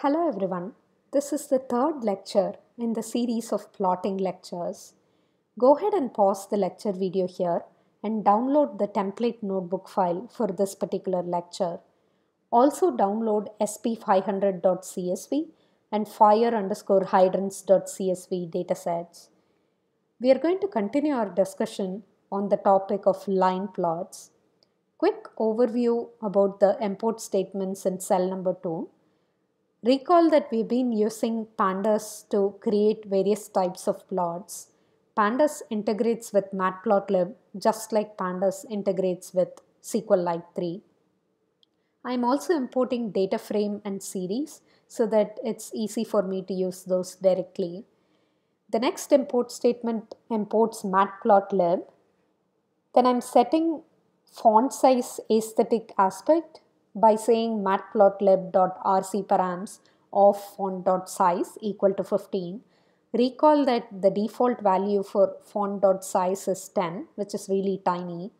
Hello everyone. This is the third lecture in the series of plotting lectures. Go ahead and pause the lecture video here and download the template notebook file for this particular lecture. Also download sp500.csv and fire underscore hydrants.csv datasets. We are going to continue our discussion on the topic of line plots. Quick overview about the import statements in cell number 2. Recall that we've been using pandas to create various types of plots. Pandas integrates with matplotlib just like pandas integrates with SQLite 3. I'm also importing data frame and series so that it's easy for me to use those directly. The next import statement imports matplotlib. Then I'm setting font size aesthetic aspect by saying matplotlib.rcparams of font.size equal to 15. Recall that the default value for font.size is 10, which is really tiny.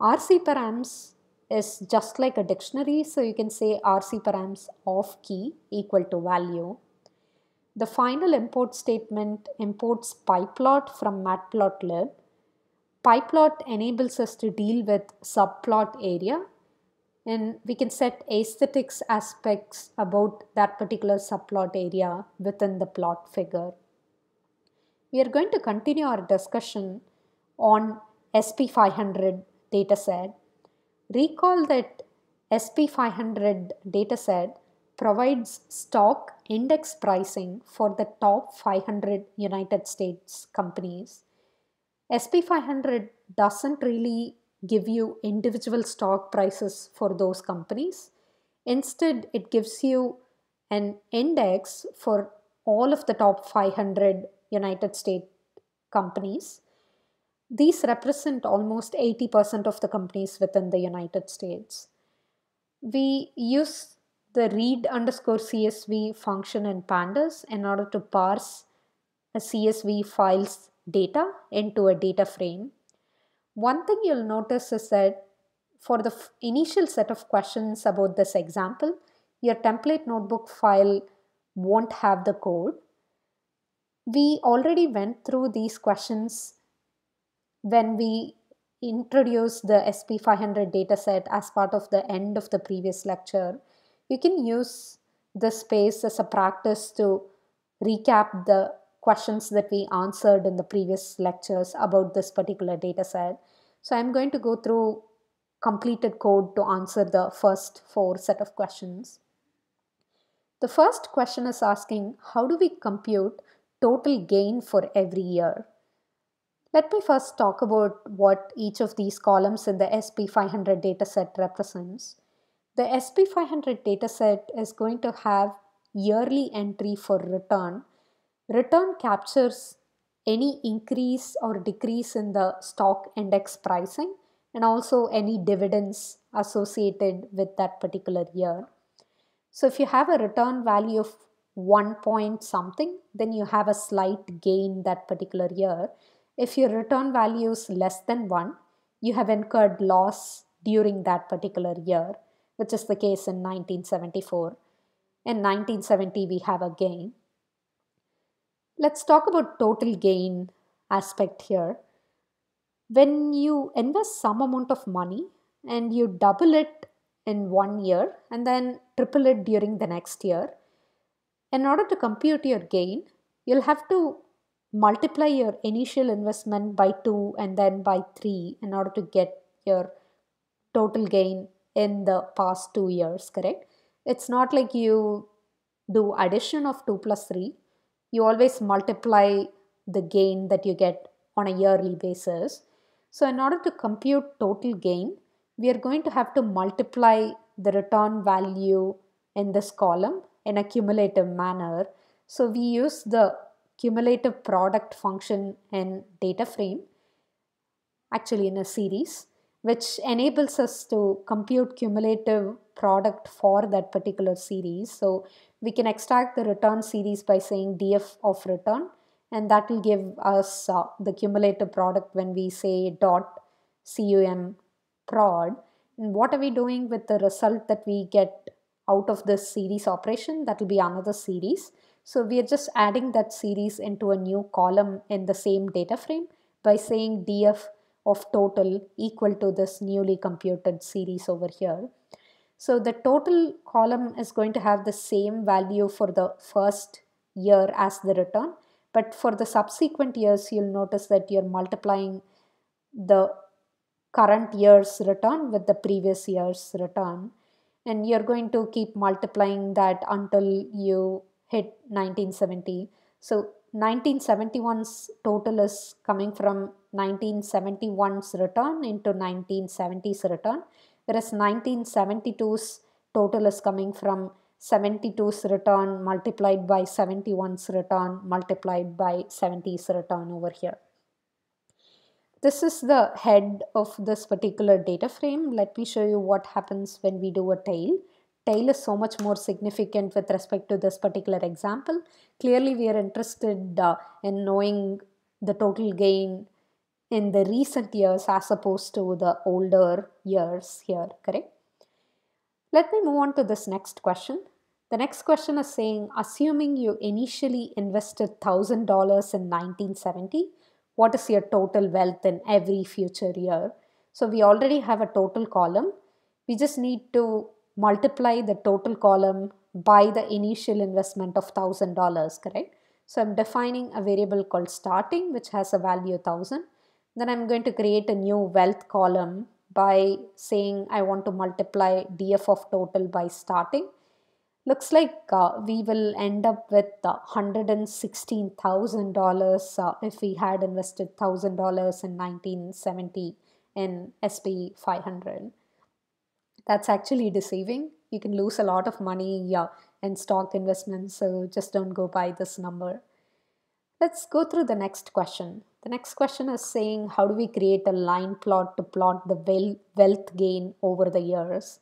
rcparams is just like a dictionary, so you can say rcparams of key equal to value. The final import statement imports pyplot from matplotlib. Pyplot enables us to deal with subplot area and we can set aesthetics aspects about that particular subplot area within the plot figure. We are going to continue our discussion on SP500 dataset. Recall that SP500 dataset provides stock index pricing for the top 500 United States companies. SP500 doesn't really give you individual stock prices for those companies. Instead, it gives you an index for all of the top 500 United States companies. These represent almost 80% of the companies within the United States. We use the read underscore CSV function in pandas in order to parse a CSV file's data into a data frame one thing you'll notice is that for the initial set of questions about this example, your template notebook file won't have the code. We already went through these questions when we introduced the SP500 dataset as part of the end of the previous lecture. You can use this space as a practice to recap the questions that we answered in the previous lectures about this particular data set. So I'm going to go through completed code to answer the first four set of questions. The first question is asking, how do we compute total gain for every year? Let me first talk about what each of these columns in the SP500 dataset represents. The SP500 dataset is going to have yearly entry for return Return captures any increase or decrease in the stock index pricing and also any dividends associated with that particular year. So if you have a return value of 1 point something, then you have a slight gain that particular year. If your return value is less than 1, you have incurred loss during that particular year, which is the case in 1974. In 1970, we have a gain. Let's talk about total gain aspect here. When you invest some amount of money and you double it in one year and then triple it during the next year, in order to compute your gain, you'll have to multiply your initial investment by 2 and then by 3 in order to get your total gain in the past 2 years, correct? It's not like you do addition of 2 plus 3 you always multiply the gain that you get on a yearly basis. So in order to compute total gain, we are going to have to multiply the return value in this column in a cumulative manner. So we use the cumulative product function in data frame, actually in a series, which enables us to compute cumulative product for that particular series. So we can extract the return series by saying df of return and that will give us uh, the cumulative product when we say dot cum prod and what are we doing with the result that we get out of this series operation that will be another series so we are just adding that series into a new column in the same data frame by saying df of total equal to this newly computed series over here so the total column is going to have the same value for the first year as the return. But for the subsequent years, you'll notice that you're multiplying the current year's return with the previous year's return. And you're going to keep multiplying that until you hit 1970. So 1971's total is coming from 1971's return into 1970's return whereas 1972's total is coming from 72's return multiplied by 71's return multiplied by 70's return over here. This is the head of this particular data frame. Let me show you what happens when we do a tail. Tail is so much more significant with respect to this particular example. Clearly, we are interested uh, in knowing the total gain in the recent years as opposed to the older years here, correct? Let me move on to this next question. The next question is saying assuming you initially invested $1,000 in 1970, what is your total wealth in every future year? So we already have a total column. We just need to multiply the total column by the initial investment of $1,000, correct? So I'm defining a variable called starting, which has a value 1000 then I'm going to create a new wealth column by saying I want to multiply DF of total by starting. Looks like uh, we will end up with $116,000 uh, uh, if we had invested $1,000 in 1970 in SP 500. That's actually deceiving. You can lose a lot of money yeah, in stock investments, so just don't go by this number. Let's go through the next question. The next question is saying how do we create a line plot to plot the wealth gain over the years?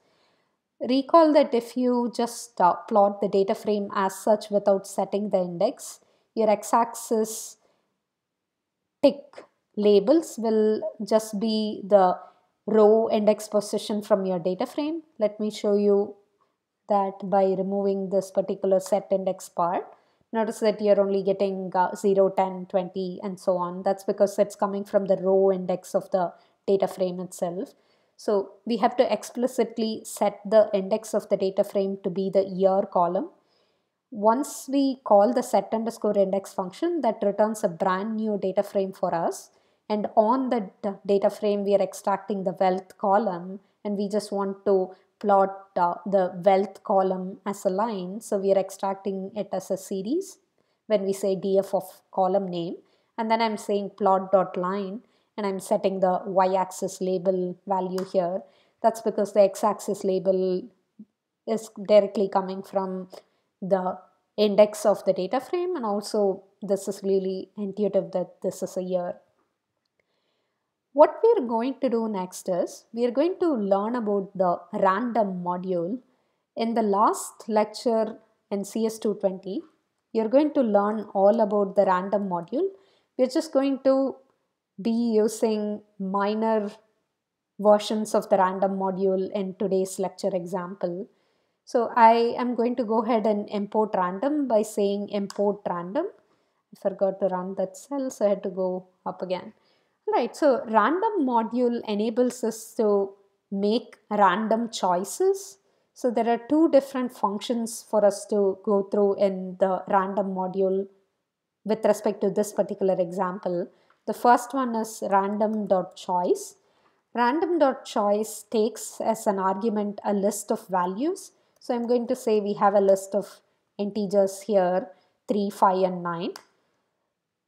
Recall that if you just uh, plot the data frame as such without setting the index, your x-axis tick labels will just be the row index position from your data frame. Let me show you that by removing this particular set index part notice that you're only getting uh, 0 10 20 and so on that's because it's coming from the row index of the data frame itself so we have to explicitly set the index of the data frame to be the year column once we call the set underscore index function that returns a brand new data frame for us and on the data frame we are extracting the wealth column and we just want to plot uh, the wealth column as a line. So we are extracting it as a series when we say df of column name. And then I'm saying plot dot line and I'm setting the y-axis label value here. That's because the x-axis label is directly coming from the index of the data frame and also this is really intuitive that this is a year. What we are going to do next is we are going to learn about the random module. In the last lecture in CS220, you're going to learn all about the random module. We're just going to be using minor versions of the random module in today's lecture example. So I am going to go ahead and import random by saying import random. I forgot to run that cell so I had to go up again. Right, so random module enables us to make random choices. So there are two different functions for us to go through in the random module with respect to this particular example. The first one is random.choice. Random.choice takes as an argument a list of values. So I'm going to say we have a list of integers here 3, 5 and 9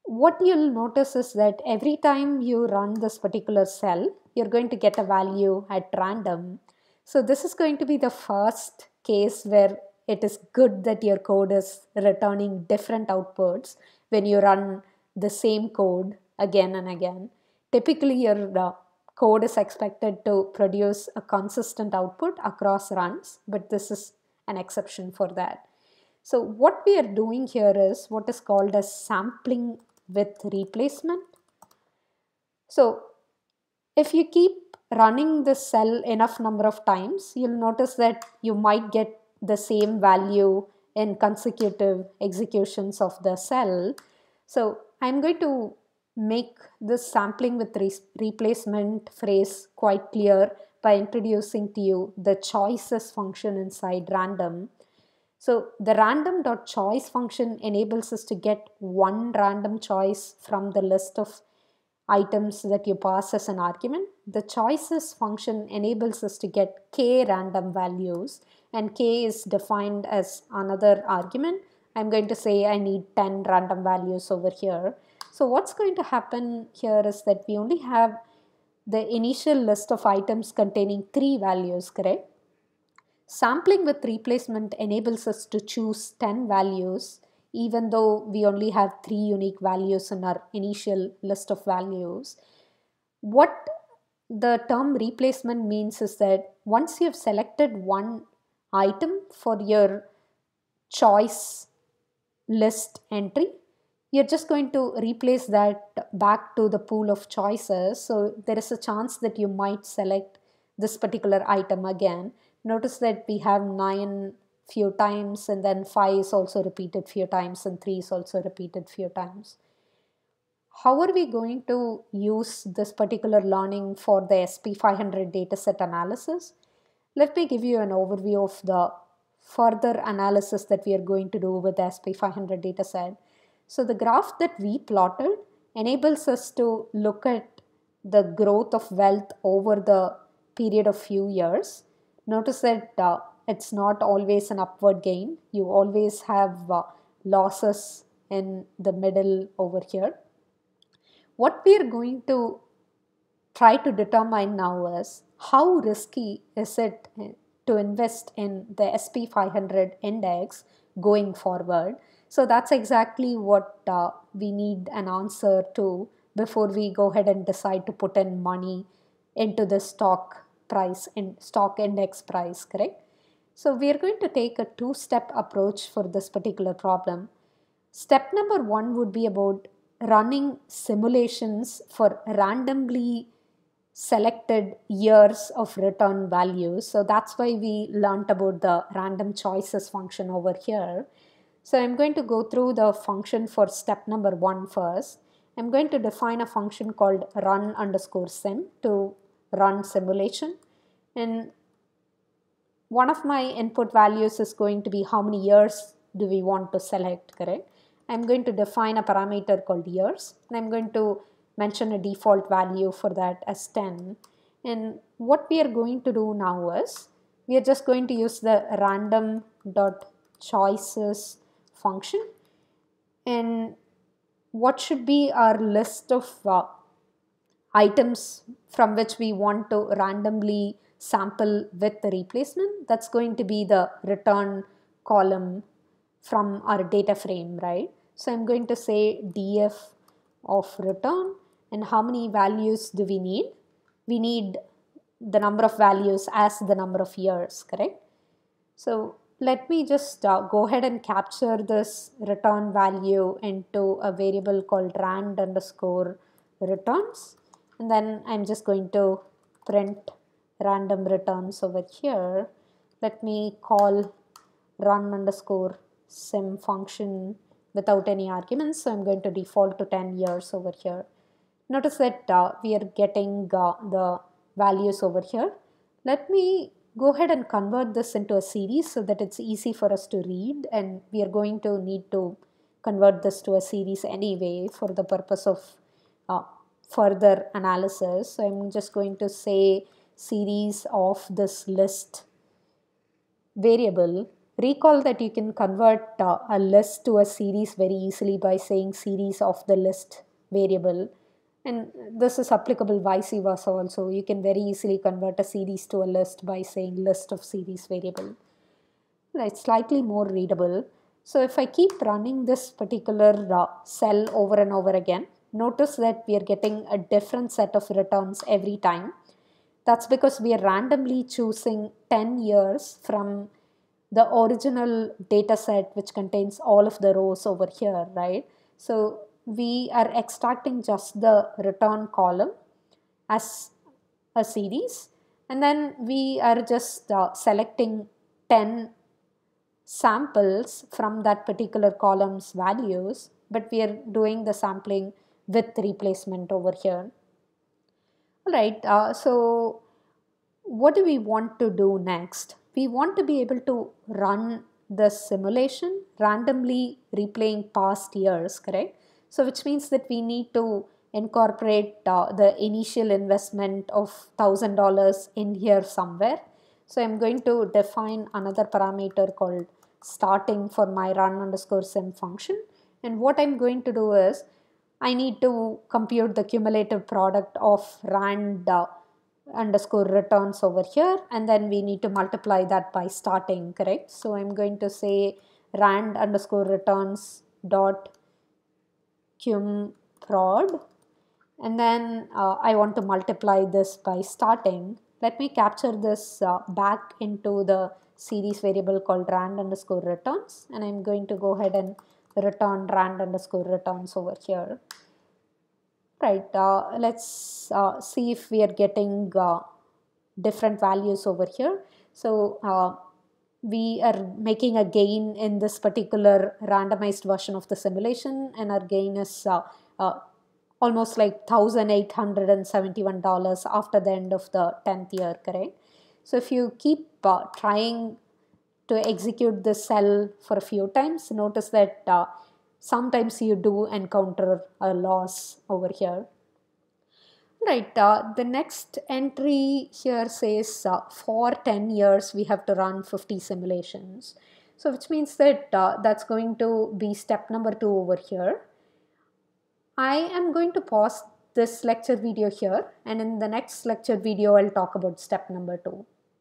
what you'll notice is that every time you run this particular cell, you're going to get a value at random. So this is going to be the first case where it is good that your code is returning different outputs when you run the same code again and again. Typically, your uh, code is expected to produce a consistent output across runs, but this is an exception for that. So what we are doing here is what is called a sampling with replacement. So if you keep running the cell enough number of times, you'll notice that you might get the same value in consecutive executions of the cell. So I'm going to make this sampling with re replacement phrase quite clear by introducing to you the choices function inside random. So the random.choice function enables us to get one random choice from the list of items that you pass as an argument. The choices function enables us to get k random values and k is defined as another argument. I'm going to say I need 10 random values over here. So what's going to happen here is that we only have the initial list of items containing three values, correct? Sampling with replacement enables us to choose 10 values even though we only have three unique values in our initial list of values. What the term replacement means is that once you have selected one item for your choice list entry, you're just going to replace that back to the pool of choices. So there is a chance that you might select this particular item again notice that we have 9 few times and then 5 is also repeated few times and 3 is also repeated few times. How are we going to use this particular learning for the SP500 dataset analysis? Let me give you an overview of the further analysis that we are going to do with the SP500 dataset. So the graph that we plotted enables us to look at the growth of wealth over the period of few years Notice that uh, it's not always an upward gain. You always have uh, losses in the middle over here. What we are going to try to determine now is how risky is it eh, to invest in the SP 500 index going forward. So that's exactly what uh, we need an answer to before we go ahead and decide to put in money into the stock price in stock index price, correct? So we are going to take a two-step approach for this particular problem. Step number one would be about running simulations for randomly selected years of return values. So that's why we learned about the random choices function over here. So I'm going to go through the function for step number one first. I'm going to define a function called run underscore sim to run simulation. And one of my input values is going to be how many years do we want to select, correct? I'm going to define a parameter called years and I'm going to mention a default value for that as 10. And what we are going to do now is we are just going to use the random dot choices function and what should be our list of uh, items from which we want to randomly sample with the replacement, that's going to be the return column from our data frame, right? So I'm going to say df of return and how many values do we need? We need the number of values as the number of years, correct? So let me just uh, go ahead and capture this return value into a variable called rand underscore returns and then I'm just going to print random returns over here, let me call run underscore sim function without any arguments. So I'm going to default to 10 years over here. Notice that uh, we are getting uh, the values over here. Let me go ahead and convert this into a series so that it's easy for us to read and we are going to need to convert this to a series anyway for the purpose of uh, further analysis. So I'm just going to say series of this list variable, recall that you can convert uh, a list to a series very easily by saying series of the list variable. And this is applicable vice versa also. You can very easily convert a series to a list by saying list of series variable. It's slightly more readable. So if I keep running this particular uh, cell over and over again, notice that we are getting a different set of returns every time. That's because we are randomly choosing 10 years from the original data set which contains all of the rows over here, right? So we are extracting just the return column as a series and then we are just uh, selecting 10 samples from that particular column's values but we are doing the sampling with replacement over here. All right, uh, so what do we want to do next? We want to be able to run the simulation randomly replaying past years, correct? So, which means that we need to incorporate uh, the initial investment of $1,000 in here somewhere. So, I'm going to define another parameter called starting for my run underscore sim function. And what I'm going to do is I need to compute the cumulative product of RAND uh, underscore returns over here and then we need to multiply that by starting, correct? So I'm going to say RAND underscore returns dot cum prod and then uh, I want to multiply this by starting. Let me capture this uh, back into the series variable called rand underscore returns and I'm going to go ahead and return rand underscore returns over here. Right, uh, let's uh, see if we are getting uh, different values over here. So uh, we are making a gain in this particular randomized version of the simulation and our gain is uh, uh, almost like $1,871 after the end of the 10th year, correct? So if you keep trying to execute the cell for a few times. Notice that uh, sometimes you do encounter a loss over here. Right, uh, the next entry here says uh, for 10 years we have to run 50 simulations. So which means that uh, that's going to be step number 2 over here. I am going to pause this lecture video here and in the next lecture video I'll talk about step number 2.